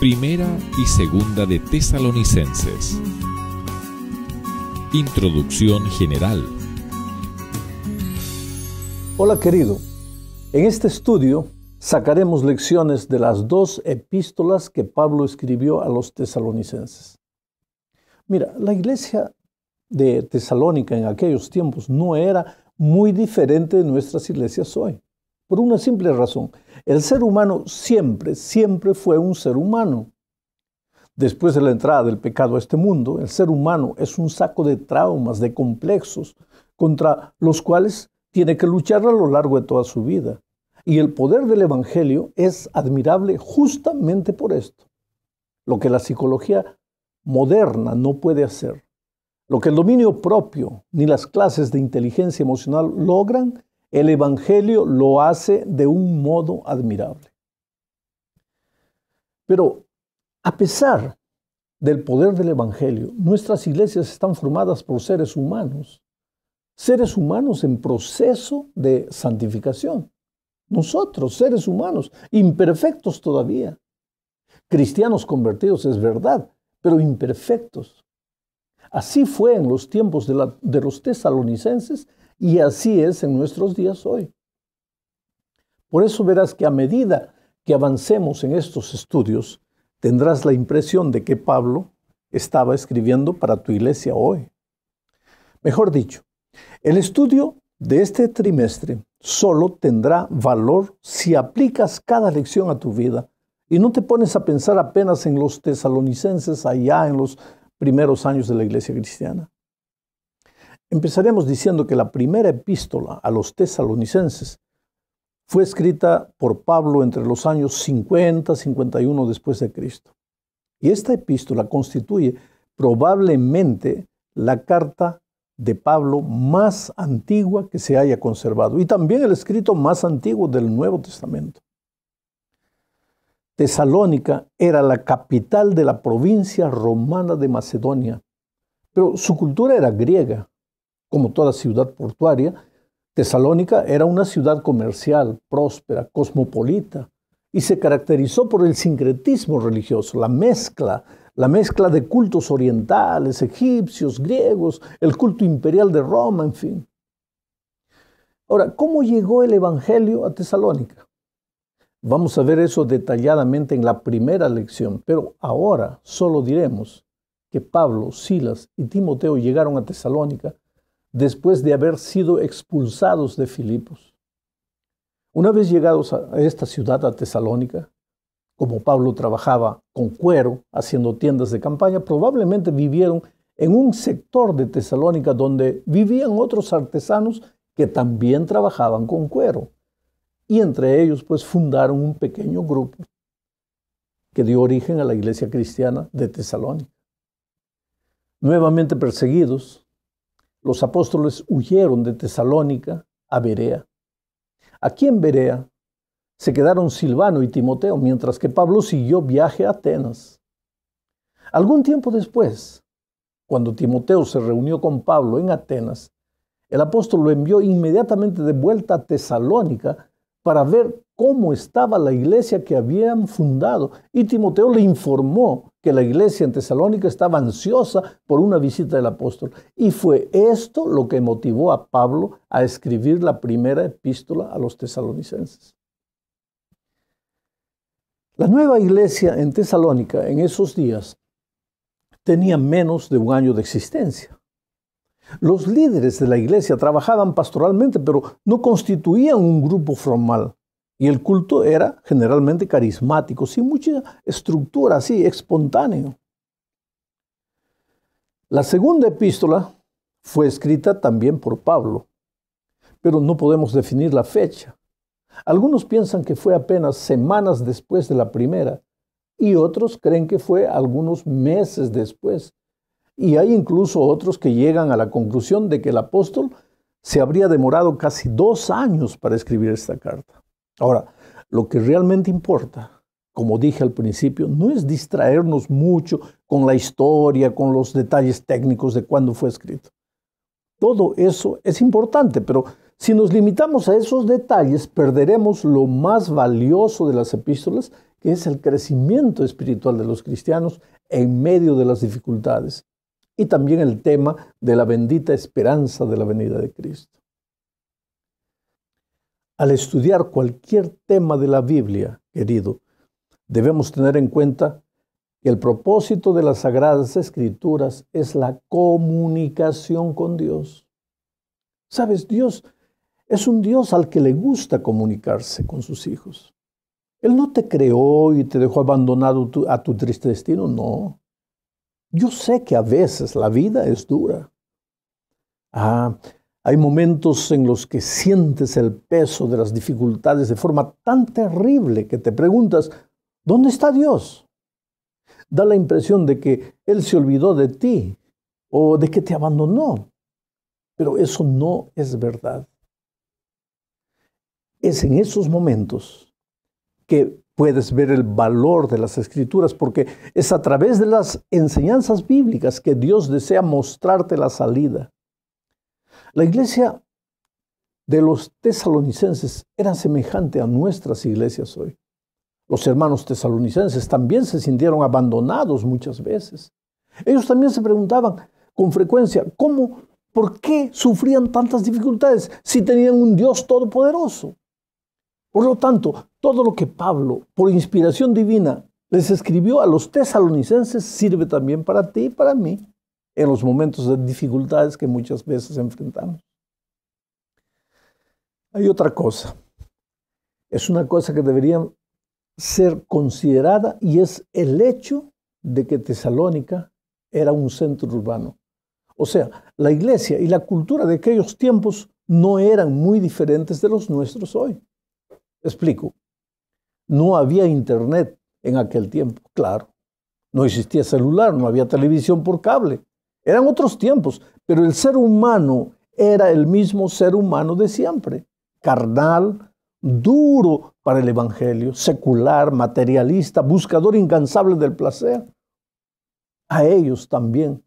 Primera y Segunda de Tesalonicenses. Introducción General. Hola querido, en este estudio sacaremos lecciones de las dos epístolas que Pablo escribió a los tesalonicenses. Mira, la iglesia de Tesalónica en aquellos tiempos no era muy diferente de nuestras iglesias hoy por una simple razón. El ser humano siempre, siempre fue un ser humano. Después de la entrada del pecado a este mundo, el ser humano es un saco de traumas, de complejos, contra los cuales tiene que luchar a lo largo de toda su vida. Y el poder del Evangelio es admirable justamente por esto, lo que la psicología moderna no puede hacer. Lo que el dominio propio ni las clases de inteligencia emocional logran el Evangelio lo hace de un modo admirable. Pero a pesar del poder del Evangelio, nuestras iglesias están formadas por seres humanos, seres humanos en proceso de santificación. Nosotros, seres humanos, imperfectos todavía. Cristianos convertidos, es verdad, pero imperfectos. Así fue en los tiempos de, los tesalonicenses y así es en nuestros días hoy. Por eso verás que a medida que avancemos en estos estudios, tendrás la impresión de que Pablo estaba escribiendo para tu iglesia hoy. Mejor dicho, el estudio de este trimestre solo tendrá valor si aplicas cada lección a tu vida y no te pones a pensar apenas en los tesalonicenses allá en los primeros años de la iglesia cristiana. Empezaremos diciendo que la primera epístola a los tesalonicenses fue escrita por Pablo entre los años 50 51 después de Cristo. Y esta epístola constituye probablemente la carta de Pablo más antigua que se haya conservado y también el escrito más antiguo del Nuevo Testamento. Tesalónica era la capital de la provincia romana de Macedonia, pero su cultura era griega como toda ciudad portuaria, Tesalónica era una ciudad comercial, próspera, cosmopolita, y se caracterizó por el sincretismo religioso, la mezcla, la mezcla de cultos orientales, egipcios, griegos, el culto imperial de Roma, en fin. Ahora, ¿cómo llegó el Evangelio a Tesalónica? Vamos a ver eso detalladamente en la primera lección, pero ahora solo diremos que Pablo, Silas y Timoteo llegaron a Tesalónica después de haber sido expulsados de Filipos. Una vez llegados a esta ciudad, a Tesalónica, como Pablo trabajaba con cuero haciendo tiendas de campaña, probablemente vivieron en un sector de Tesalónica donde vivían otros artesanos que también trabajaban con cuero. Y entre ellos pues fundaron un pequeño grupo que dio origen a la iglesia cristiana de Tesalónica. Nuevamente perseguidos, los apóstoles huyeron de Tesalónica a Berea. Aquí en Berea se quedaron Silvano y Timoteo, mientras que Pablo siguió viaje a Atenas. Algún tiempo después, cuando Timoteo se reunió con Pablo en Atenas, el apóstol lo envió inmediatamente de vuelta a Tesalónica para ver cómo estaba la iglesia que habían fundado. Y Timoteo le informó que la iglesia en Tesalónica estaba ansiosa por una visita del apóstol. Y fue esto lo que motivó a Pablo a escribir la primera epístola a los tesalonicenses. La nueva iglesia en Tesalónica en esos días tenía menos de un año de existencia. Los líderes de la iglesia trabajaban pastoralmente, pero no constituían un grupo formal. Y el culto era generalmente carismático, sin mucha estructura, así, espontáneo. La segunda epístola fue escrita también por Pablo, pero no podemos definir la fecha. Algunos piensan que fue apenas semanas después de la primera y otros creen que fue algunos meses después. Y hay incluso otros que llegan a la conclusión de que el apóstol se habría demorado casi dos años para escribir esta carta. Ahora, lo que realmente importa, como dije al principio, no es distraernos mucho con la historia, con los detalles técnicos de cuándo fue escrito. Todo eso es importante, pero si nos limitamos a esos detalles, perderemos lo más valioso de las epístolas, que es el crecimiento espiritual de los cristianos en medio de las dificultades y también el tema de la bendita esperanza de la venida de Cristo. Al estudiar cualquier tema de la Biblia, querido, debemos tener en cuenta que el propósito de las Sagradas Escrituras es la comunicación con Dios. Sabes, Dios es un Dios al que le gusta comunicarse con sus hijos. Él no te creó y te dejó abandonado a tu triste destino, no. Yo sé que a veces la vida es dura. Ah, hay momentos en los que sientes el peso de las dificultades de forma tan terrible que te preguntas, ¿dónde está Dios? Da la impresión de que Él se olvidó de ti o de que te abandonó. Pero eso no es verdad. Es en esos momentos que puedes ver el valor de las escrituras, porque es a través de las enseñanzas bíblicas que Dios desea mostrarte la salida. La iglesia de los tesalonicenses era semejante a nuestras iglesias hoy. Los hermanos tesalonicenses también se sintieron abandonados muchas veces. Ellos también se preguntaban con frecuencia, ¿cómo, por qué sufrían tantas dificultades si tenían un Dios todopoderoso? Por lo tanto, todo lo que Pablo, por inspiración divina, les escribió a los tesalonicenses sirve también para ti y para mí en los momentos de dificultades que muchas veces enfrentamos. Hay otra cosa. Es una cosa que debería ser considerada y es el hecho de que Tesalónica era un centro urbano. O sea, la iglesia y la cultura de aquellos tiempos no eran muy diferentes de los nuestros hoy. Explico. No había internet en aquel tiempo, claro. No existía celular, no había televisión por cable. Eran otros tiempos, pero el ser humano era el mismo ser humano de siempre, carnal, duro para el Evangelio, secular, materialista, buscador incansable del placer. A ellos también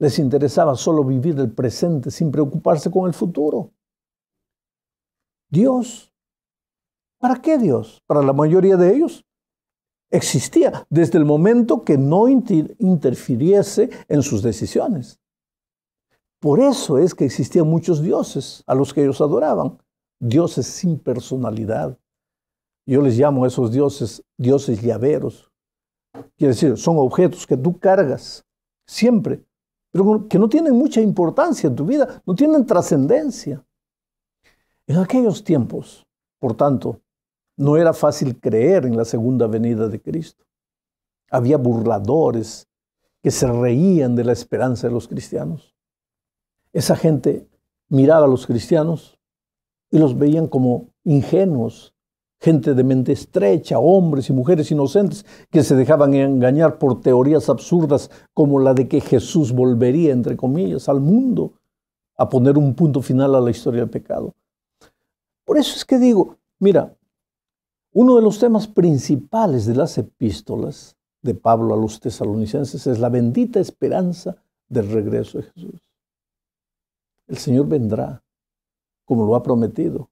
les interesaba solo vivir el presente sin preocuparse con el futuro. Dios, ¿para qué Dios? Para la mayoría de ellos, existía desde el momento que no interfiriese en sus decisiones. Por eso es que existían muchos dioses a los que ellos adoraban, dioses sin personalidad. Yo les llamo a esos dioses dioses llaveros. Quiere decir, son objetos que tú cargas siempre, pero que no tienen mucha importancia en tu vida, no tienen trascendencia. En aquellos tiempos, por tanto, no era fácil creer en la segunda venida de Cristo. Había burladores que se reían de la esperanza de los cristianos. Esa gente miraba a los cristianos y los veían como ingenuos, gente de mente estrecha, hombres y mujeres inocentes que se dejaban engañar por teorías absurdas como la de que Jesús volvería, entre comillas, al mundo a poner un punto final a la historia del pecado. Por eso es que digo, mira, uno de los temas principales de las epístolas de Pablo a los tesalonicenses es la bendita esperanza del regreso de Jesús. El Señor vendrá, como lo ha prometido.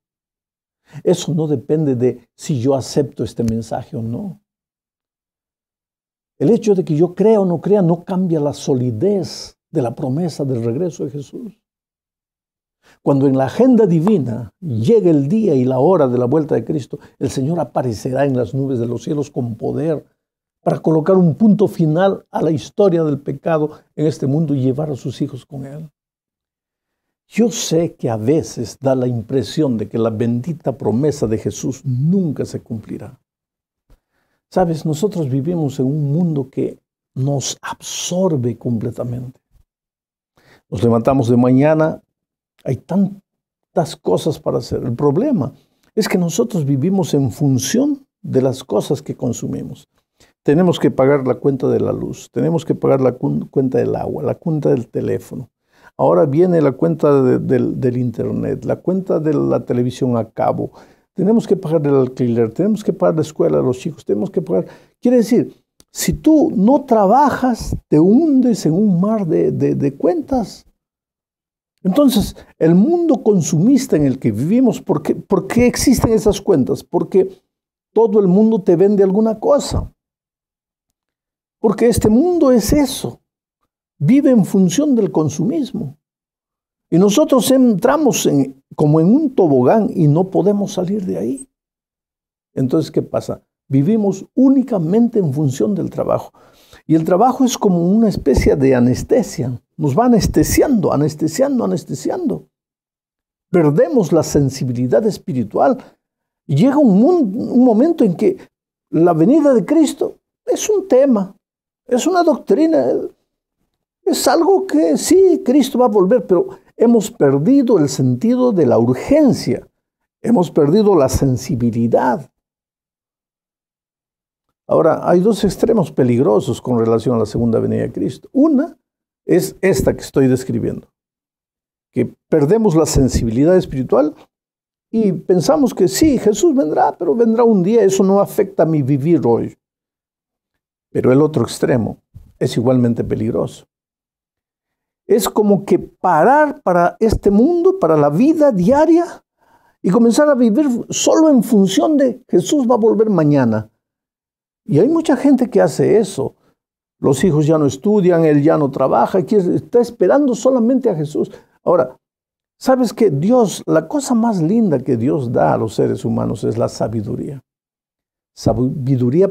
Eso no depende de si yo acepto este mensaje o no. El hecho de que yo crea o no crea no cambia la solidez de la promesa del regreso de Jesús. Cuando en la agenda divina llegue el día y la hora de la vuelta de Cristo, el Señor aparecerá en las nubes de los cielos con poder para colocar un punto final a la historia del pecado en este mundo y llevar a sus hijos con Él. Yo sé que a veces da la impresión de que la bendita promesa de Jesús nunca se cumplirá. Sabes, nosotros vivimos en un mundo que nos absorbe completamente. Nos levantamos de mañana hay tantas cosas para hacer. El problema es que nosotros vivimos en función de las cosas que consumimos. Tenemos que pagar la cuenta de la luz, tenemos que pagar la cuenta del agua, la cuenta del teléfono. Ahora viene la cuenta del, internet, la cuenta de la televisión a cabo. Tenemos que pagar el alquiler, tenemos que pagar la escuela a los chicos, tenemos que pagar... Quiere decir, si tú no trabajas, te hundes en un mar de cuentas. Entonces, el mundo consumista en el que vivimos, ¿por qué, existen esas cuentas? Porque todo el mundo te vende alguna cosa. Porque este mundo es eso. Vive en función del consumismo. Y nosotros entramos como en un tobogán y no podemos salir de ahí. Entonces, ¿qué pasa? Vivimos únicamente en función del trabajo. Y el trabajo es como una especie de anestesia nos va anestesiando, anestesiando, anestesiando. Perdemos la sensibilidad espiritual. Llega un, momento en que la venida de Cristo es un tema, es una doctrina, es algo que sí, Cristo va a volver, pero hemos perdido el sentido de la urgencia, hemos perdido la sensibilidad. Ahora, hay dos extremos peligrosos con relación a la segunda venida de Cristo. Una es esta que estoy describiendo, que perdemos la sensibilidad espiritual y pensamos que sí, Jesús vendrá, pero vendrá un día, eso no afecta a mi vivir hoy. Pero el otro extremo es igualmente peligroso. Es como que parar para este mundo, para la vida diaria y comenzar a vivir solo en función de Jesús va a volver mañana. Y hay mucha gente que hace eso los hijos ya no estudian, él ya no trabaja, está esperando solamente a Jesús. Ahora, ¿sabes qué? Dios, la cosa más linda que Dios da a los seres humanos es la sabiduría. Sabiduría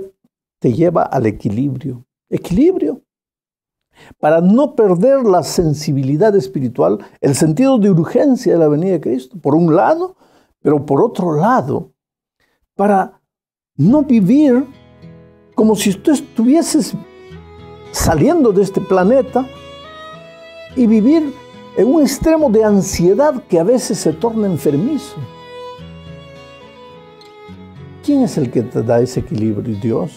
te lleva al equilibrio. Equilibrio. Para no perder la sensibilidad espiritual, el sentido de urgencia de la venida de Cristo, por un lado, pero por otro lado, para no vivir como si tú estuvieses saliendo de este planeta y vivir en un extremo de ansiedad que a veces se torna enfermizo. ¿Quién es el que te da ese equilibrio? Dios,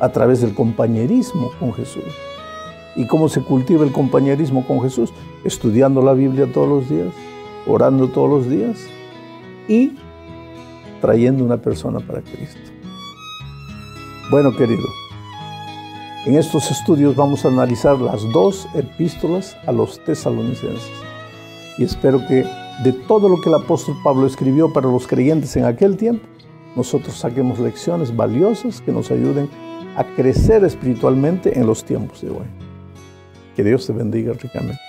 a través del compañerismo con Jesús. ¿Y cómo se cultiva el compañerismo con Jesús? Estudiando la Biblia todos los días, orando todos los días y trayendo una persona para Cristo. Bueno, querido. En estos estudios vamos a analizar las dos epístolas a los tesalonicenses. Y espero que de todo lo que el apóstol Pablo escribió para los creyentes en aquel tiempo, nosotros saquemos lecciones valiosas que nos ayuden a crecer espiritualmente en los tiempos de hoy. Que Dios te bendiga ricamente.